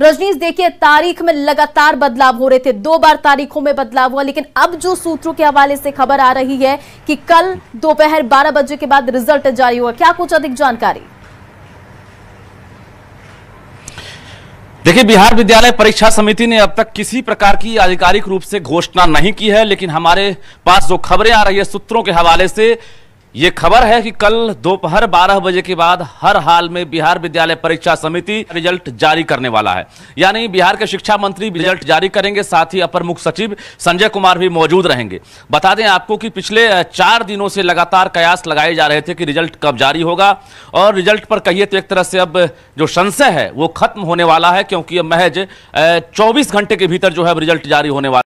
रजनीश देखिए तारीख में लगातार बदलाव हो रहे थे दो बार तारीखों में बदलाव हुआ लेकिन अब जो सूत्रों के हवाले से खबर आ रही है कि कल दोपहर बारह बजे के बाद रिजल्ट जारी हुआ क्या कुछ अधिक जानकारी देखिए बिहार विद्यालय परीक्षा समिति ने अब तक किसी प्रकार की आधिकारिक रूप से घोषणा नहीं की है लेकिन हमारे पास जो खबरें आ रही है सूत्रों के हवाले से ये खबर है कि कल दोपहर 12 बजे के बाद हर हाल में बिहार विद्यालय परीक्षा समिति रिजल्ट जारी करने वाला है यानी बिहार के शिक्षा मंत्री रिजल्ट जारी करेंगे साथ ही अपर मुख्य सचिव संजय कुमार भी मौजूद रहेंगे बता दें आपको कि पिछले चार दिनों से लगातार कयास लगाए जा रहे थे कि रिजल्ट कब जारी होगा और रिजल्ट पर कहिए तो एक तरह से अब जो संशय है वो खत्म होने वाला है क्योंकि अब महज चौबीस घंटे के भीतर जो है रिजल्ट जारी होने वाला